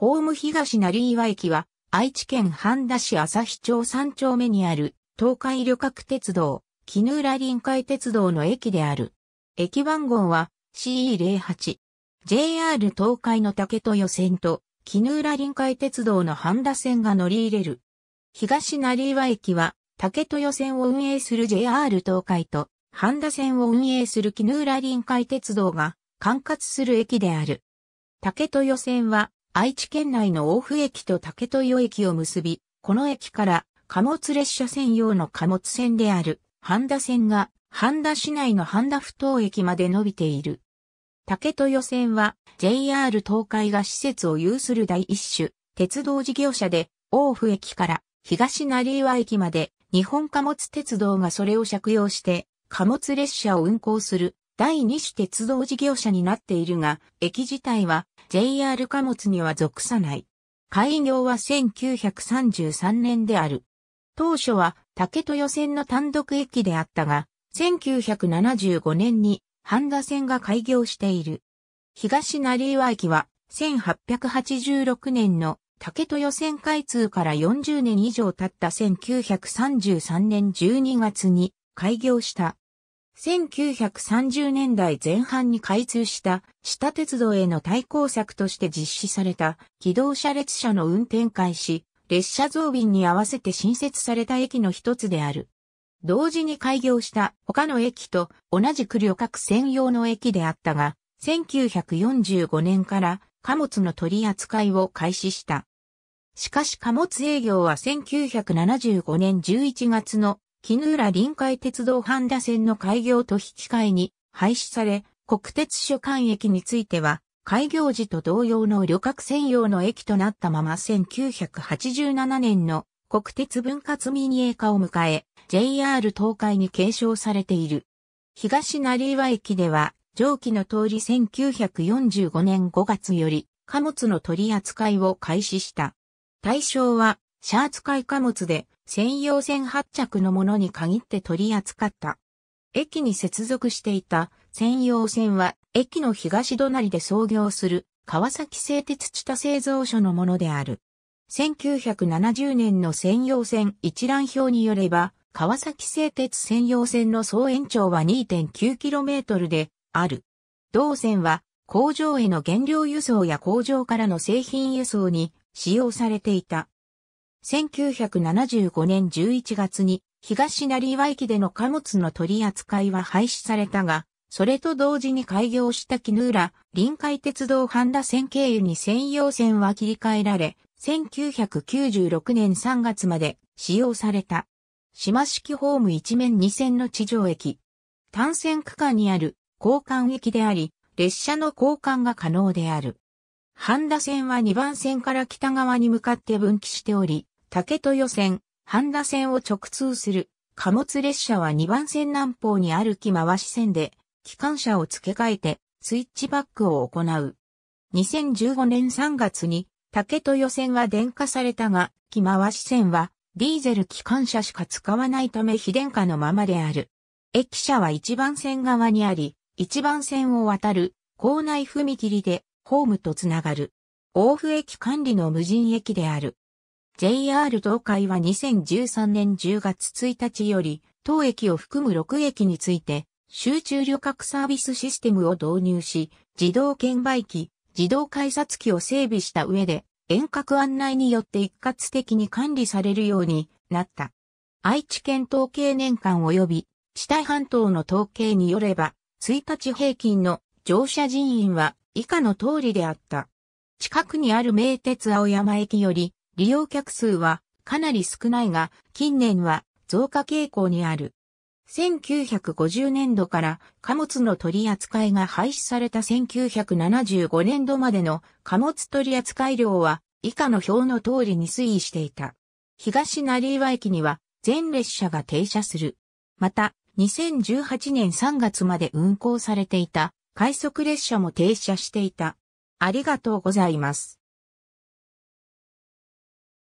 ホーム東成岩駅は、愛知県半田市日町三丁目にある、東海旅客鉄道、絹浦臨海鉄道の駅である。駅番号は CE08。JR 東海の竹豊線と、絹浦臨海鉄道の半田線が乗り入れる。東成岩駅は、竹豊線を運営する JR 東海と、半田線を運営する絹浦臨海鉄道が、管轄する駅である。竹豊線は、愛知県内の大府駅と竹豊駅を結び、この駅から貨物列車専用の貨物線である半田線が半田市内の半田不当駅まで伸びている。竹豊線は JR 東海が施設を有する第一種鉄道事業者で大府駅から東成和駅まで日本貨物鉄道がそれを借用して貨物列車を運行する第二種鉄道事業者になっているが、駅自体は JR 貨物には属さない。開業は1933年である。当初は竹豊線の単独駅であったが、1975年に半田線が開業している。東成岩駅は1886年の竹豊線開通から40年以上経った1933年12月に開業した1930年代前半に開通した下鉄道への対抗策として実施された機動車列車の運転開始、列車増便に合わせて新設された駅の一つである。同時に開業した他の駅と同じく旅客専用の駅であったが、1945年から貨物の取り扱いを開始した。しかし貨物営業は1975年11月の絹浦臨海鉄道半田線の開業と引き換えに廃止され、国鉄所管駅については、開業時と同様の旅客専用の駅となったまま1987年の国鉄分割民営化を迎え、JR 東海に継承されている。東成岩駅では、上記の通り1945年5月より、貨物の取り扱いを開始した。対象は、シャーツ海貨物で、専用線発着のものに限って取り扱った。駅に接続していた専用線は駅の東隣で創業する川崎製鉄地下製造所のものである。1970年の専用線一覧表によれば、川崎製鉄専用線の総延長は 2.9km である。同線は工場への原料輸送や工場からの製品輸送に使用されていた。1975年11月に東成岩駅での貨物の取り扱いは廃止されたが、それと同時に開業したの浦臨海鉄道半田線経由に専用線は切り替えられ、1996年3月まで使用された。島式ホーム一面二線の地上駅。単線区間にある交換駅であり、列車の交換が可能である。半田線は2番線から北側に向かって分岐しており、竹豊線、半田線を直通する貨物列車は2番線南方に歩き回し線で、機関車を付け替えてスイッチバックを行う。2015年3月に竹豊線は電化されたが、機回し線はディーゼル機関車しか使わないため非電化のままである。駅舎は1番線側にあり、1番線を渡る構内踏切でホームとつながる。大府駅管理の無人駅である。JR 東海は2013年10月1日より、当駅を含む6駅について、集中旅客サービスシステムを導入し、自動券売機、自動改札機を整備した上で、遠隔案内によって一括的に管理されるようになった。愛知県統計年間及び、地帯半島の統計によれば、1日平均の乗車人員は以下の通りであった。近くにある名鉄青山駅より、利用客数はかなり少ないが、近年は増加傾向にある。1950年度から貨物の取り扱いが廃止された1975年度までの貨物取扱量は以下の表の通りに推移していた。東成岩駅には全列車が停車する。また、2018年3月まで運行されていた快速列車も停車していた。ありがとうございます。